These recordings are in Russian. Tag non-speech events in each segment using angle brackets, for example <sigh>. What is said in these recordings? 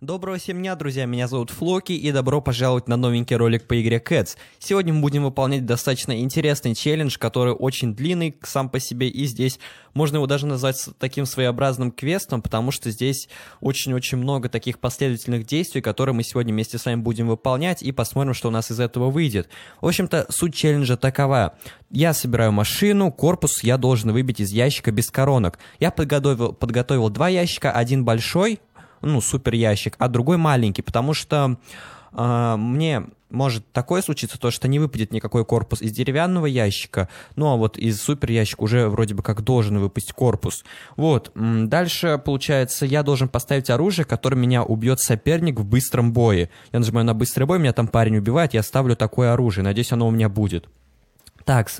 Доброго всем дня, друзья, меня зовут Флоки, и добро пожаловать на новенький ролик по игре Cats. Сегодня мы будем выполнять достаточно интересный челлендж, который очень длинный сам по себе, и здесь можно его даже назвать таким своеобразным квестом, потому что здесь очень-очень много таких последовательных действий, которые мы сегодня вместе с вами будем выполнять, и посмотрим, что у нас из этого выйдет. В общем-то, суть челленджа такова. Я собираю машину, корпус я должен выбить из ящика без коронок. Я подготовил, подготовил два ящика, один большой, ну, супер ящик, а другой маленький, потому что э, мне может такое случиться, то, что не выпадет никакой корпус из деревянного ящика, ну а вот из супер ящика уже вроде бы как должен выпасть корпус. Вот, дальше получается, я должен поставить оружие, которое меня убьет соперник в быстром бое. Я нажимаю на быстрый бой, меня там парень убивает, я ставлю такое оружие, надеюсь, оно у меня будет. Так,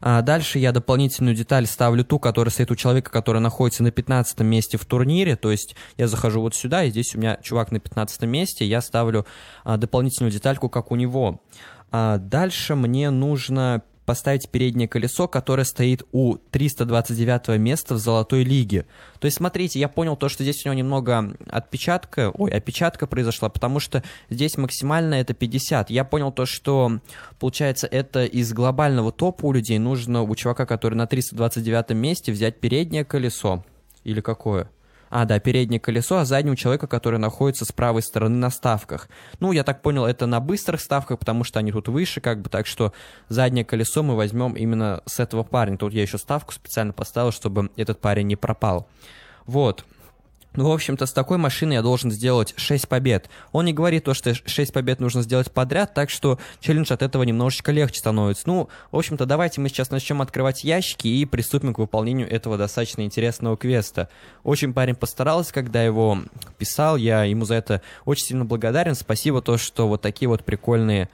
а дальше я дополнительную деталь ставлю ту, которая стоит у человека, который находится на 15 месте в турнире. То есть я захожу вот сюда, и здесь у меня чувак на 15 месте, я ставлю а, дополнительную детальку, как у него. А дальше мне нужно поставить переднее колесо, которое стоит у 329 места в золотой лиге. То есть, смотрите, я понял то, что здесь у него немного отпечатка, ой, опечатка произошла, потому что здесь максимально это 50. Я понял то, что, получается, это из глобального топа у людей нужно у чувака, который на 329 месте, взять переднее колесо. Или какое? А, да, переднее колесо, а заднее у человека, который находится с правой стороны на ставках. Ну, я так понял, это на быстрых ставках, потому что они тут выше, как бы, так что заднее колесо мы возьмем именно с этого парня. Тут я еще ставку специально поставил, чтобы этот парень не пропал. Вот. Ну, в общем-то, с такой машиной я должен сделать 6 побед. Он не говорит то, что 6 побед нужно сделать подряд, так что челлендж от этого немножечко легче становится. Ну, в общем-то, давайте мы сейчас начнем открывать ящики и приступим к выполнению этого достаточно интересного квеста. Очень парень постарался, когда его писал, я ему за это очень сильно благодарен. Спасибо то, что вот такие вот прикольные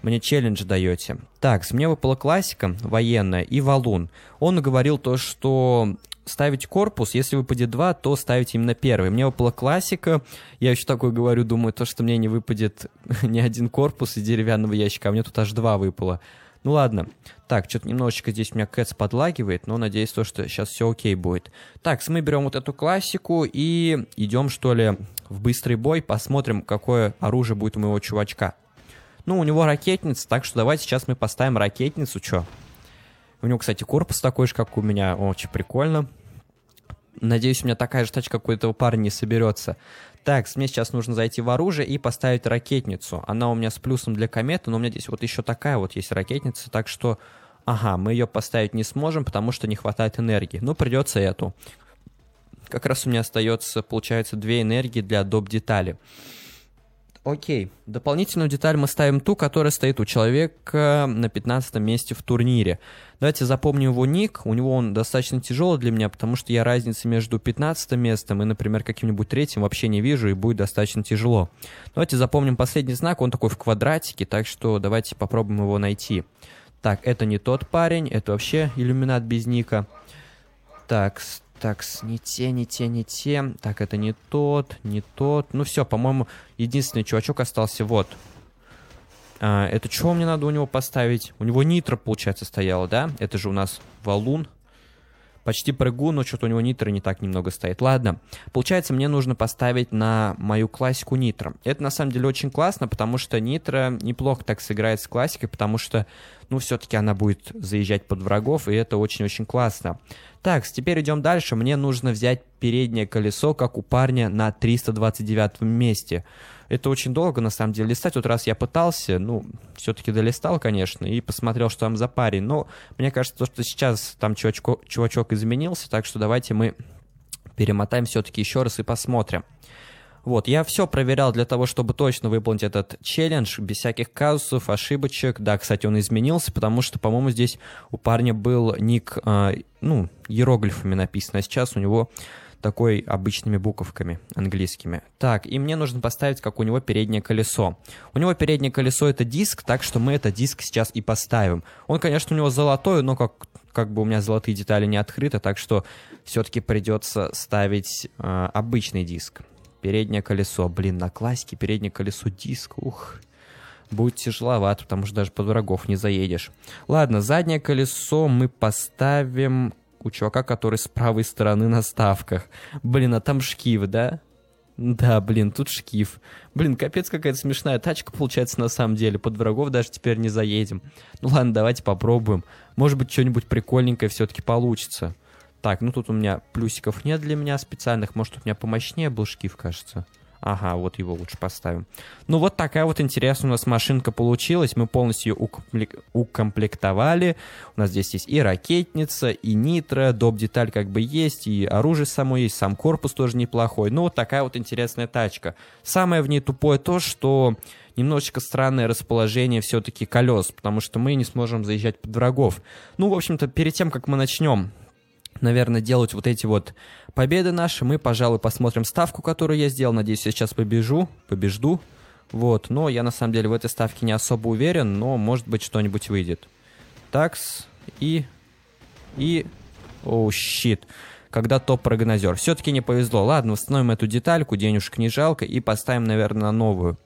мне челлендж даете. Так, с мне выпала классика военная и валун. Он говорил то, что ставить корпус, если выпадет два, то ставить именно первый. Мне выпала классика, я еще такой говорю, думаю, то, что мне не выпадет <laughs> ни один корпус из деревянного ящика, а мне тут аж два выпало. Ну ладно. Так, что-то немножечко здесь у меня Кэтс подлагивает, но надеюсь, то, что сейчас все окей будет. Так, мы берем вот эту классику и идем, что ли, в быстрый бой, посмотрим, какое оружие будет у моего чувачка. Ну, у него ракетница, так что давайте сейчас мы поставим ракетницу, чё. У него, кстати, корпус такой же, как у меня, очень прикольно. Надеюсь, у меня такая же тачка, как у этого парня, не соберется. Так, мне сейчас нужно зайти в оружие и поставить ракетницу. Она у меня с плюсом для кометы, но у меня здесь вот еще такая вот есть ракетница, так что... Ага, мы ее поставить не сможем, потому что не хватает энергии. Ну, придется эту. Как раз у меня остается, получается, две энергии для доп. детали. Окей. Дополнительную деталь мы ставим ту, которая стоит у человека на 15 месте в турнире. Давайте запомним его ник. У него он достаточно тяжелый для меня, потому что я разницы между 15 местом и, например, каким-нибудь третьим вообще не вижу, и будет достаточно тяжело. Давайте запомним последний знак. Он такой в квадратике, так что давайте попробуем его найти. Так, это не тот парень, это вообще иллюминат без ника. Так, так, не те, не те, не те. Так, это не тот, не тот. Ну все, по-моему, единственный чувачок остался вот. А, это чего мне надо у него поставить? У него нитро, получается, стояло, да? Это же у нас валун. Почти прыгу, но что-то у него нитро не так немного стоит. Ладно, получается, мне нужно поставить на мою классику нитро. Это на самом деле очень классно, потому что нитро неплохо так сыграет с классикой, потому что, ну, все-таки она будет заезжать под врагов, и это очень-очень классно. Так, теперь идем дальше. Мне нужно взять переднее колесо, как у парня на 329 месте. месте это очень долго, на самом деле, листать. Вот раз я пытался, ну, все-таки долистал, конечно, и посмотрел, что там за парень. Но мне кажется, то, что сейчас там чувачко, чувачок изменился, так что давайте мы перемотаем все-таки еще раз и посмотрим. Вот, я все проверял для того, чтобы точно выполнить этот челлендж, без всяких казусов, ошибочек. Да, кстати, он изменился, потому что, по-моему, здесь у парня был ник, э, ну, иероглифами написано, а сейчас у него такой обычными буковками английскими. Так, и мне нужно поставить, как у него переднее колесо. У него переднее колесо это диск, так что мы этот диск сейчас и поставим. Он, конечно, у него золотой, но как, как бы у меня золотые детали не открыты, так что все-таки придется ставить э, обычный диск. Переднее колесо, блин, на классике переднее колесо диск, ух, будет тяжеловато, потому что даже под врагов не заедешь. Ладно, заднее колесо мы поставим у чувака, который с правой стороны на ставках. Блин, а там шкив, да? Да, блин, тут шкив. Блин, капец, какая-то смешная тачка получается на самом деле. Под врагов даже теперь не заедем. Ну ладно, давайте попробуем. Может быть, что-нибудь прикольненькое все-таки получится. Так, ну тут у меня плюсиков нет для меня специальных. Может, у меня помощнее был шкив, кажется. Ага, вот его лучше поставим. Ну, вот такая вот интересная у нас машинка получилась. Мы полностью укомплектовали. У нас здесь есть и ракетница, и нитро, доп. деталь как бы есть, и оружие само есть, сам корпус тоже неплохой. Ну, вот такая вот интересная тачка. Самое в ней тупое то, что немножечко странное расположение все-таки колес, потому что мы не сможем заезжать под врагов. Ну, в общем-то, перед тем, как мы начнем наверное, делать вот эти вот победы наши. Мы, пожалуй, посмотрим ставку, которую я сделал. Надеюсь, я сейчас побежу, побежду. Вот, но я на самом деле в этой ставке не особо уверен, но может быть что-нибудь выйдет. Такс и... и... о oh, щит. Когда топ-прогнозер. Все-таки не повезло. Ладно, восстановим эту детальку, денежек не жалко, и поставим, наверное, на новую.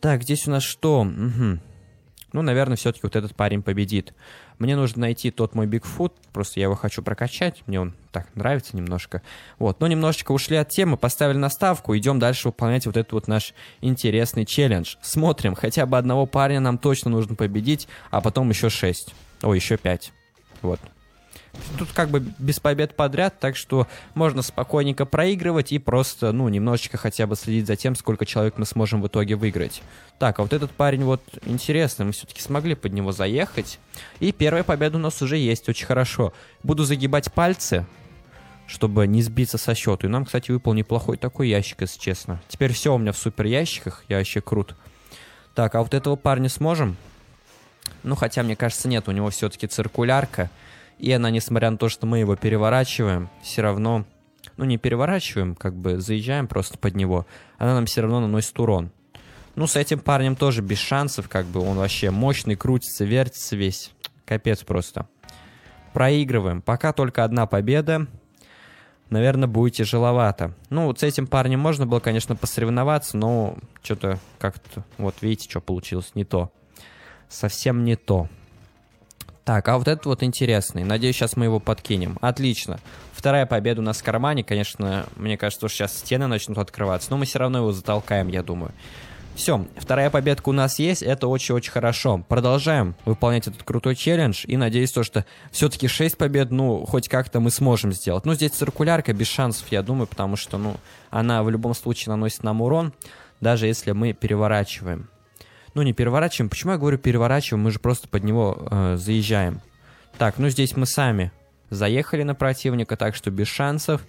Так, здесь у нас что? Угу ну, наверное, все-таки вот этот парень победит. Мне нужно найти тот мой Бигфут, просто я его хочу прокачать, мне он так нравится немножко. Вот, но ну, немножечко ушли от темы, поставили на ставку, идем дальше выполнять вот этот вот наш интересный челлендж. Смотрим, хотя бы одного парня нам точно нужно победить, а потом еще шесть. О, еще пять. Вот, тут как бы без побед подряд, так что можно спокойненько проигрывать и просто, ну, немножечко хотя бы следить за тем, сколько человек мы сможем в итоге выиграть. Так, а вот этот парень вот интересный, мы все-таки смогли под него заехать. И первая победа у нас уже есть, очень хорошо. Буду загибать пальцы, чтобы не сбиться со счета. И нам, кстати, выпал неплохой такой ящик, если честно. Теперь все у меня в супер ящиках, я вообще крут. Так, а вот этого парня сможем? Ну, хотя, мне кажется, нет, у него все-таки циркулярка. И она, несмотря на то, что мы его переворачиваем, все равно, ну не переворачиваем, как бы заезжаем просто под него, она нам все равно наносит урон. Ну, с этим парнем тоже без шансов, как бы он вообще мощный, крутится, вертится весь. Капец просто. Проигрываем. Пока только одна победа. Наверное, будет тяжеловато. Ну, вот с этим парнем можно было, конечно, посоревноваться, но что-то как-то... Вот видите, что получилось не то. Совсем не то. Так, а вот этот вот интересный. Надеюсь, сейчас мы его подкинем. Отлично. Вторая победа у нас в кармане. Конечно, мне кажется, что сейчас стены начнут открываться. Но мы все равно его затолкаем, я думаю. Все, вторая победка у нас есть, это очень-очень хорошо. Продолжаем выполнять этот крутой челлендж и надеюсь, то, что все-таки 6 побед, ну, хоть как-то мы сможем сделать. Ну, здесь циркулярка без шансов, я думаю, потому что, ну, она в любом случае наносит нам урон, даже если мы переворачиваем ну не переворачиваем. Почему я говорю переворачиваем? Мы же просто под него э, заезжаем. Так, ну здесь мы сами заехали на противника, так что без шансов.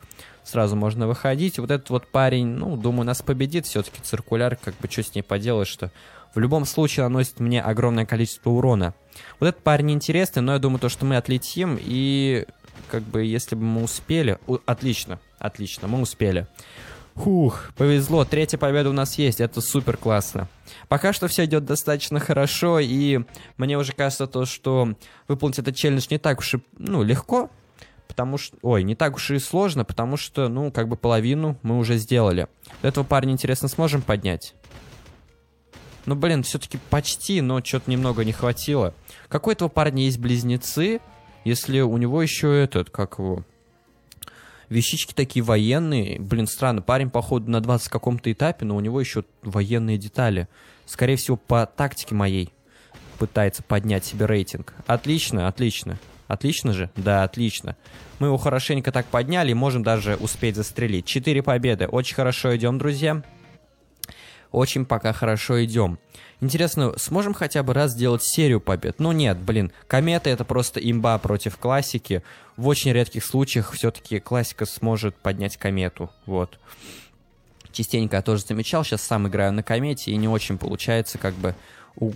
Сразу можно выходить. Вот этот вот парень, ну, думаю, нас победит. Все-таки циркуляр, как бы, что с ней поделать, что. В любом случае наносит мне огромное количество урона. Вот этот парень интересный, но я думаю, то, что мы отлетим. И, как бы, если бы мы успели... У, отлично, отлично, мы успели. Хух, повезло, третья победа у нас есть, это супер классно. Пока что все идет достаточно хорошо, и мне уже кажется то, что выполнить этот челлендж не так уж и ну, легко, потому что... Ой, не так уж и сложно, потому что, ну, как бы половину мы уже сделали. Этого парня, интересно, сможем поднять? Ну, блин, все-таки почти, но что-то немного не хватило. Какой этого парня есть близнецы, если у него еще этот, как его вещички такие военные. Блин, странно, парень, походу, на 20 каком-то этапе, но у него еще военные детали. Скорее всего, по тактике моей пытается поднять себе рейтинг. Отлично, отлично. Отлично же? Да, отлично. Мы его хорошенько так подняли и можем даже успеть застрелить. Четыре победы. Очень хорошо идем, друзья очень пока хорошо идем. Интересно, сможем хотя бы раз сделать серию побед? Ну нет, блин, кометы это просто имба против классики. В очень редких случаях все-таки классика сможет поднять комету. Вот. Частенько я тоже замечал, сейчас сам играю на комете, и не очень получается как бы у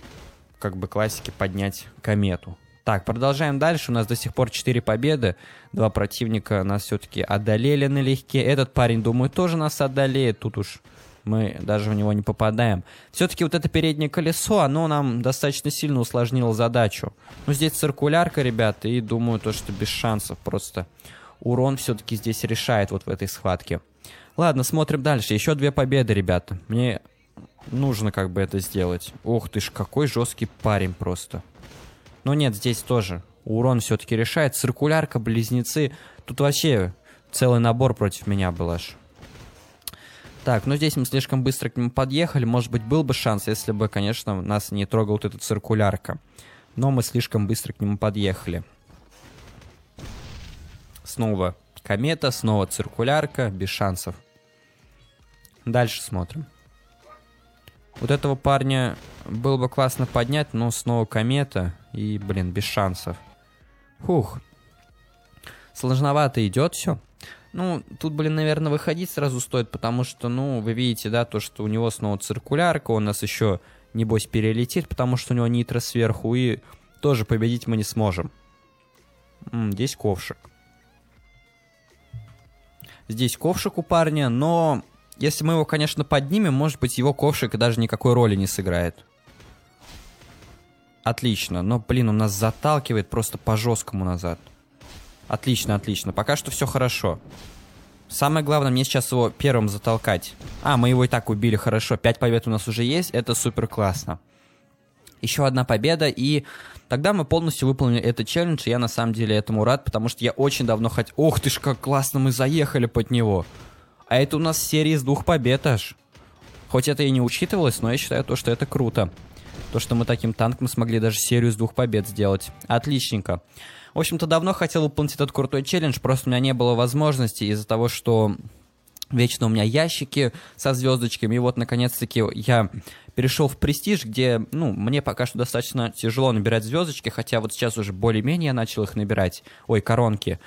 как бы классики поднять комету. Так, продолжаем дальше. У нас до сих пор 4 победы. Два противника нас все-таки одолели налегке. Этот парень, думаю, тоже нас одолеет. Тут уж мы даже в него не попадаем. Все-таки вот это переднее колесо, оно нам достаточно сильно усложнило задачу. Ну, здесь циркулярка, ребята, и думаю, то, что без шансов просто урон все-таки здесь решает вот в этой схватке. Ладно, смотрим дальше. Еще две победы, ребята. Мне нужно как бы это сделать. Ох ты ж, какой жесткий парень просто. Но нет, здесь тоже урон все-таки решает. Циркулярка, близнецы. Тут вообще целый набор против меня был аж. Так, ну здесь мы слишком быстро к нему подъехали. Может быть, был бы шанс, если бы, конечно, нас не трогал вот эта циркулярка. Но мы слишком быстро к нему подъехали. Снова комета, снова циркулярка, без шансов. Дальше смотрим. Вот этого парня было бы классно поднять, но снова комета и, блин, без шансов. Хух. Сложновато идет все. Ну, тут, блин, наверное, выходить сразу стоит, потому что, ну, вы видите, да, то, что у него снова циркулярка, у нас еще, небось, перелетит, потому что у него нитро сверху, и тоже победить мы не сможем. М -м, здесь ковшик. Здесь ковшик у парня, но если мы его, конечно, поднимем, может быть, его ковшик даже никакой роли не сыграет. Отлично, но, блин, у нас заталкивает просто по-жесткому назад. Отлично, отлично. Пока что все хорошо. Самое главное, мне сейчас его первым затолкать. А, мы его и так убили, хорошо. Пять побед у нас уже есть, это супер классно. Еще одна победа, и тогда мы полностью выполнили этот челлендж, и я на самом деле этому рад, потому что я очень давно хотел... Ох ты ж, как классно мы заехали под него. А это у нас серия из двух побед аж. Хоть это и не учитывалось, но я считаю то, что это круто. То, что мы таким танком смогли даже серию из двух побед сделать. Отличненько. В общем-то, давно хотел выполнить этот крутой челлендж, просто у меня не было возможности из-за того, что вечно у меня ящики со звездочками. И вот, наконец-таки, я перешел в престиж, где, ну, мне пока что достаточно тяжело набирать звездочки, хотя вот сейчас уже более-менее я начал их набирать. Ой, коронки.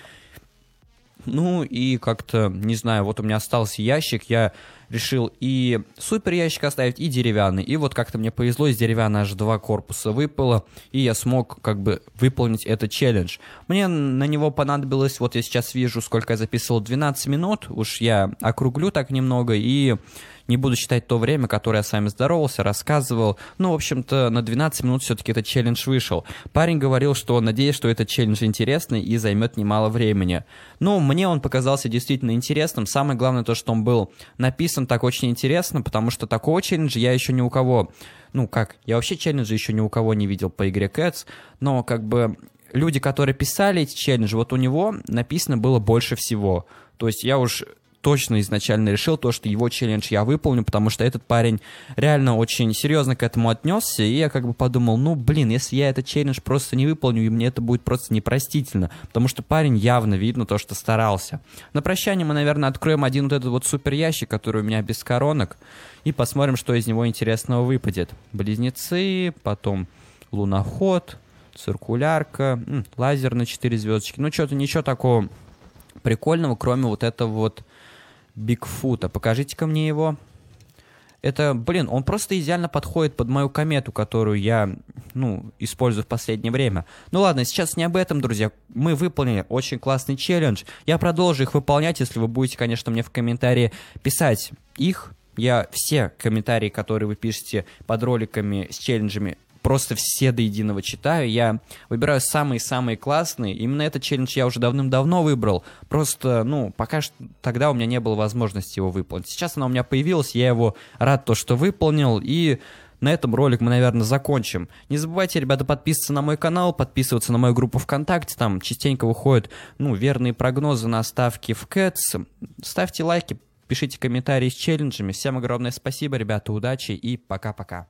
Ну и как-то, не знаю, вот у меня остался ящик, я решил и супер ящик оставить, и деревянный. И вот как-то мне повезло, из деревянного аж два корпуса выпало, и я смог как бы выполнить этот челлендж. Мне на него понадобилось, вот я сейчас вижу, сколько я записывал, 12 минут, уж я округлю так немного, и не буду считать то время, которое я с вами здоровался, рассказывал. Ну, в общем-то, на 12 минут все-таки этот челлендж вышел. Парень говорил, что он надеется, что этот челлендж интересный и займет немало времени. Ну, мне он показался действительно интересным. Самое главное то, что он был написан так очень интересно, потому что такого челленджа я еще ни у кого... Ну как, я вообще челленджа еще ни у кого не видел по игре Cats, но как бы люди, которые писали эти челленджи, вот у него написано было больше всего. То есть я уж точно изначально решил то, что его челлендж я выполню, потому что этот парень реально очень серьезно к этому отнесся, и я как бы подумал, ну, блин, если я этот челлендж просто не выполню, и мне это будет просто непростительно, потому что парень явно видно то, что старался. На прощание мы, наверное, откроем один вот этот вот супер ящик, который у меня без коронок, и посмотрим, что из него интересного выпадет. Близнецы, потом луноход, циркулярка, лазер на 4 звездочки. Ну, что-то ничего такого прикольного, кроме вот этого вот Бигфута. Покажите-ка мне его. Это, блин, он просто идеально подходит под мою комету, которую я, ну, использую в последнее время. Ну ладно, сейчас не об этом, друзья. Мы выполнили очень классный челлендж. Я продолжу их выполнять, если вы будете, конечно, мне в комментарии писать их. Я все комментарии, которые вы пишете под роликами с челленджами, просто все до единого читаю. Я выбираю самые-самые классные. Именно этот челлендж я уже давным-давно выбрал. Просто, ну, пока что тогда у меня не было возможности его выполнить. Сейчас она у меня появилась, я его рад то, что выполнил. И на этом ролик мы, наверное, закончим. Не забывайте, ребята, подписываться на мой канал, подписываться на мою группу ВКонтакте. Там частенько выходят, ну, верные прогнозы на ставки в Кэтс. Ставьте лайки, пишите комментарии с челленджами. Всем огромное спасибо, ребята, удачи и пока-пока.